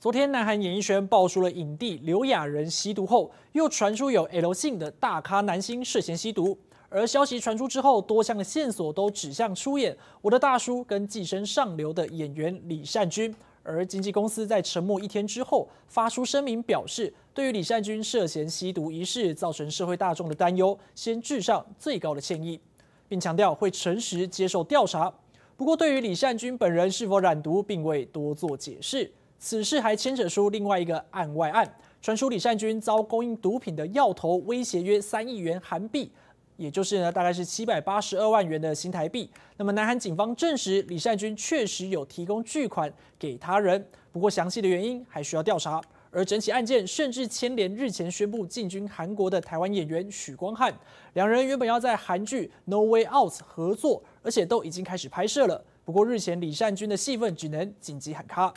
昨天，南韩演艺圈爆出了影帝刘亚仁吸毒后，又传出有 L 姓的大咖男星涉嫌吸毒。而消息传出之后，多项的线索都指向出演《我的大叔》跟寄生上流的演员李善均。而经纪公司在沉默一天之后，发出声明表示，对于李善均涉嫌吸毒一事造成社会大众的担忧，先致上最高的歉意，并强调会诚实接受调查。不过，对于李善均本人是否染毒，并未多做解释。此事还牵扯出另外一个案外案，传出李善均遭供应毒品的药头威胁约三亿元韩币，也就是呢大概是七百八十二万元的新台币。那么南韩警方证实李善均确实有提供巨款给他人，不过详细的原因还需要调查。而整起案件甚至牵连日前宣布进军韩国的台湾演员许光汉，两人原本要在韩剧 No Way Out 合作，而且都已经开始拍摄了。不过日前李善均的戏份只能紧急喊卡。